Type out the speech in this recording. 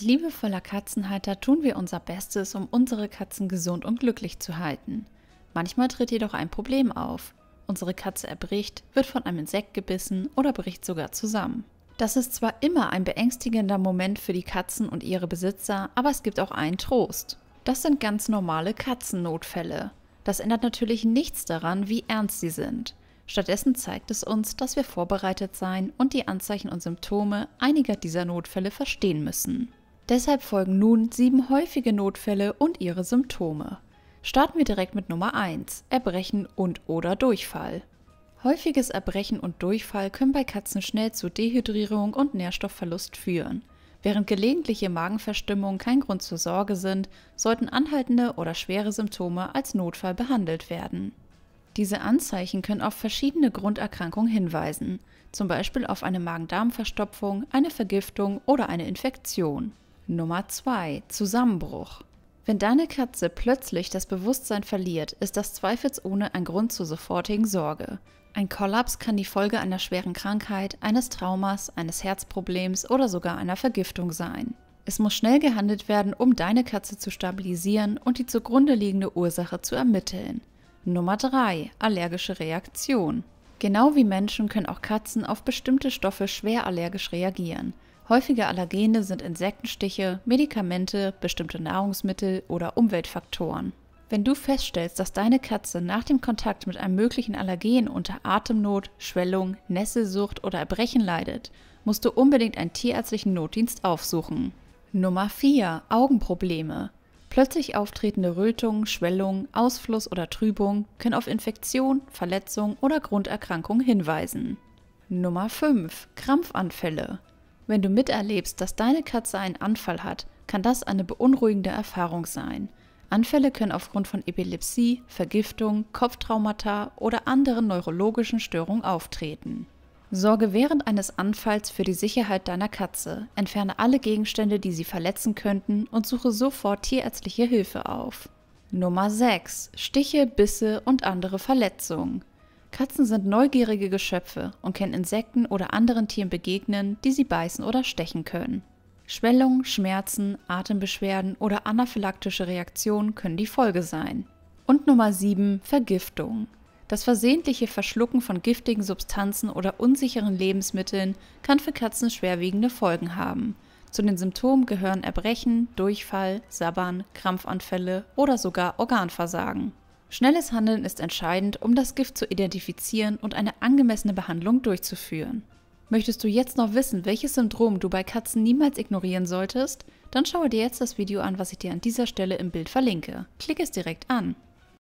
Als liebevoller Katzenhalter tun wir unser Bestes, um unsere Katzen gesund und glücklich zu halten. Manchmal tritt jedoch ein Problem auf. Unsere Katze erbricht, wird von einem Insekt gebissen oder bricht sogar zusammen. Das ist zwar immer ein beängstigender Moment für die Katzen und ihre Besitzer, aber es gibt auch einen Trost. Das sind ganz normale Katzennotfälle. Das ändert natürlich nichts daran, wie ernst sie sind. Stattdessen zeigt es uns, dass wir vorbereitet sein und die Anzeichen und Symptome einiger dieser Notfälle verstehen müssen. Deshalb folgen nun sieben häufige Notfälle und ihre Symptome. Starten wir direkt mit Nummer 1, Erbrechen und/oder Durchfall. Häufiges Erbrechen und Durchfall können bei Katzen schnell zu Dehydrierung und Nährstoffverlust führen. Während gelegentliche Magenverstimmungen kein Grund zur Sorge sind, sollten anhaltende oder schwere Symptome als Notfall behandelt werden. Diese Anzeichen können auf verschiedene Grunderkrankungen hinweisen, zum Beispiel auf eine Magen-Darm-Verstopfung, eine Vergiftung oder eine Infektion. Nummer 2. Zusammenbruch. Wenn deine Katze plötzlich das Bewusstsein verliert, ist das zweifelsohne ein Grund zur sofortigen Sorge. Ein Kollaps kann die Folge einer schweren Krankheit, eines Traumas, eines Herzproblems oder sogar einer Vergiftung sein. Es muss schnell gehandelt werden, um deine Katze zu stabilisieren und die zugrunde liegende Ursache zu ermitteln. Nummer 3. Allergische Reaktion. Genau wie Menschen können auch Katzen auf bestimmte Stoffe schwer allergisch reagieren. Häufige Allergene sind Insektenstiche, Medikamente, bestimmte Nahrungsmittel oder Umweltfaktoren. Wenn du feststellst, dass deine Katze nach dem Kontakt mit einem möglichen Allergen unter Atemnot, Schwellung, Nesselsucht oder Erbrechen leidet, musst du unbedingt einen tierärztlichen Notdienst aufsuchen. Nummer 4. Augenprobleme. Plötzlich auftretende Rötungen, Schwellungen, Ausfluss oder Trübung können auf Infektion, Verletzung oder Grunderkrankung hinweisen. Nummer 5. Krampfanfälle. Wenn du miterlebst, dass deine Katze einen Anfall hat, kann das eine beunruhigende Erfahrung sein. Anfälle können aufgrund von Epilepsie, Vergiftung, Kopftraumata oder anderen neurologischen Störungen auftreten. Sorge während eines Anfalls für die Sicherheit deiner Katze, entferne alle Gegenstände, die sie verletzen könnten und suche sofort tierärztliche Hilfe auf. Nummer 6. Stiche, Bisse und andere Verletzungen. Katzen sind neugierige Geschöpfe und können Insekten oder anderen Tieren begegnen, die sie beißen oder stechen können. Schwellungen, Schmerzen, Atembeschwerden oder anaphylaktische Reaktionen können die Folge sein. Und Nummer 7 Vergiftung. Das versehentliche Verschlucken von giftigen Substanzen oder unsicheren Lebensmitteln kann für Katzen schwerwiegende Folgen haben. Zu den Symptomen gehören Erbrechen, Durchfall, Sabbern, Krampfanfälle oder sogar Organversagen. Schnelles Handeln ist entscheidend, um das Gift zu identifizieren und eine angemessene Behandlung durchzuführen. Möchtest du jetzt noch wissen, welches Syndrom du bei Katzen niemals ignorieren solltest? Dann schaue dir jetzt das Video an, was ich dir an dieser Stelle im Bild verlinke. Klick es direkt an.